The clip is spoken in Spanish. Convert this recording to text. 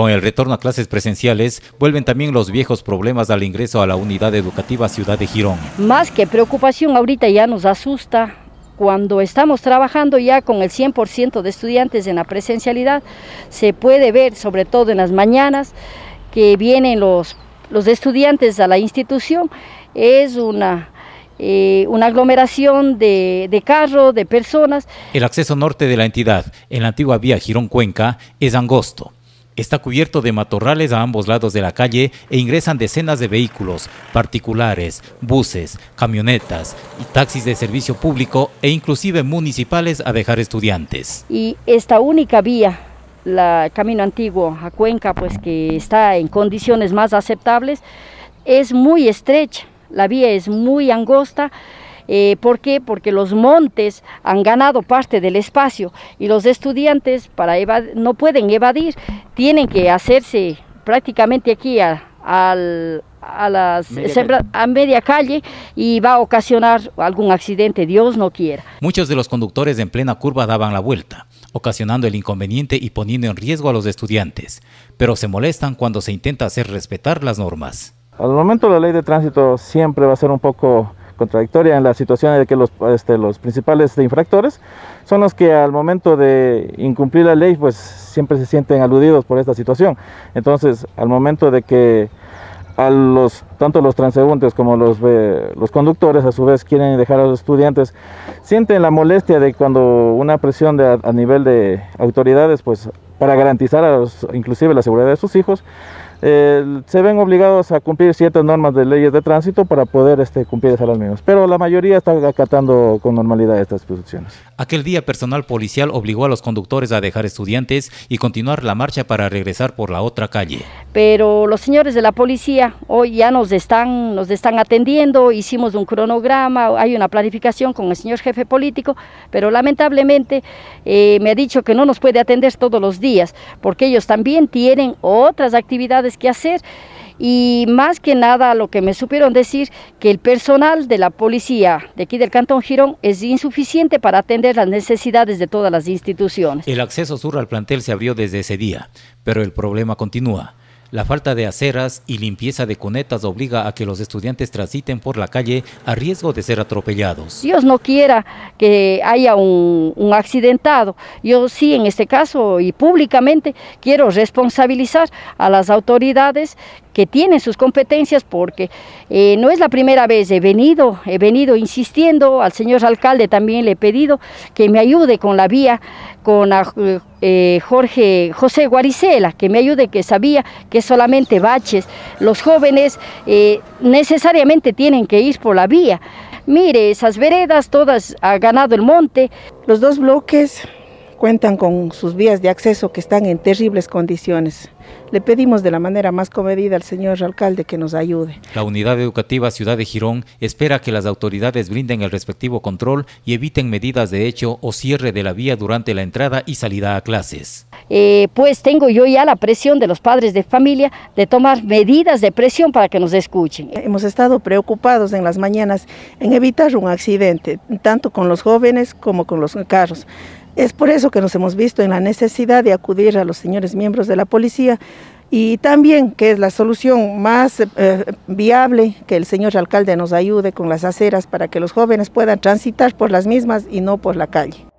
Con el retorno a clases presenciales, vuelven también los viejos problemas al ingreso a la unidad educativa Ciudad de Girón. Más que preocupación, ahorita ya nos asusta cuando estamos trabajando ya con el 100% de estudiantes en la presencialidad, se puede ver, sobre todo en las mañanas, que vienen los, estudiantes a la institución. Es una, eh, aglomeración de, de carros, de personas. El acceso norte de la entidad, en la antigua vía Girón Cuenca, es angosto Está cubierto de matorrales a ambos lados de la calle e ingresan decenas de vehículos, particulares, buses, camionetas y taxis de servicio público e inclusive municipales a dejar estudiantes. Y esta única vía, la camino antiguo a Cuenca, pues que está en condiciones más aceptables, es muy estrecha, la vía es muy angosta eh, ¿Por qué? Porque los montes han ganado parte del espacio y los estudiantes para no pueden evadir, tienen que hacerse prácticamente aquí a media calle y va a ocasionar algún accidente, Dios no quiera. Muchos de los conductores en plena curva daban la vuelta, ocasionando el inconveniente y poniendo en riesgo a los estudiantes, pero se molestan cuando se intenta hacer respetar las normas. Al momento la ley de tránsito siempre va a ser un poco contradictoria en la situación de que los, este, los principales infractores son los que al momento de incumplir la ley pues siempre se sienten aludidos por esta situación. Entonces, al momento de que a los, tanto los transeúntes como los, eh, los conductores a su vez quieren dejar a los estudiantes, sienten la molestia de cuando una presión de, a nivel de autoridades pues para garantizar a inclusive la seguridad de sus hijos, eh, se ven obligados a cumplir ciertas normas de leyes de tránsito para poder este, cumplir esas normas, Pero la mayoría está acatando con normalidad estas posiciones. Aquel día personal policial obligó a los conductores a dejar estudiantes y continuar la marcha para regresar por la otra calle. Pero los señores de la policía hoy ya nos están, atendiendo, hicimos un cronograma, hay una planificación con el señor jefe político, pero lamentablemente eh, me ha dicho que no nos puede atender todos los días, porque ellos también tienen otras actividades que hacer. Y más que nada lo que me supieron decir, que el personal de la policía de aquí del Cantón Girón es insuficiente para atender las necesidades de todas las instituciones. El acceso sur al plantel se abrió desde ese día, pero el problema continúa. La falta de aceras y limpieza de cunetas obliga a que los estudiantes transiten por la calle a riesgo de ser atropellados. Dios no quiera que haya un, un accidentado. Yo sí, en este caso y públicamente, quiero responsabilizar a las autoridades que tienen sus competencias, porque eh, no es la primera vez, he venido, he venido insistiendo, al señor alcalde también le he pedido que me ayude con la vía, con eh, Jorge, José Guaricela, que me ayude, que sabía que solamente baches, los jóvenes eh, necesariamente tienen que ir por la vía. Mire, esas veredas todas han ganado el monte. Los dos bloques cuentan con sus vías de acceso que están en terribles condiciones. Le pedimos de la manera más comedida al señor alcalde que nos ayude. La unidad educativa Ciudad de Girón espera que las autoridades brinden el respectivo control y eviten medidas de hecho o cierre de la vía durante la entrada y salida a clases. Eh, pues tengo yo ya la presión de los padres de familia de tomar medidas de presión para que nos escuchen. Hemos estado preocupados en las mañanas en evitar un accidente, tanto con los jóvenes como con los carros. Es por eso que nos hemos visto en la necesidad de acudir a los señores miembros de la policía y también que es la solución más eh, viable que el señor alcalde nos ayude con las aceras para que los jóvenes puedan transitar por las mismas y no por la calle.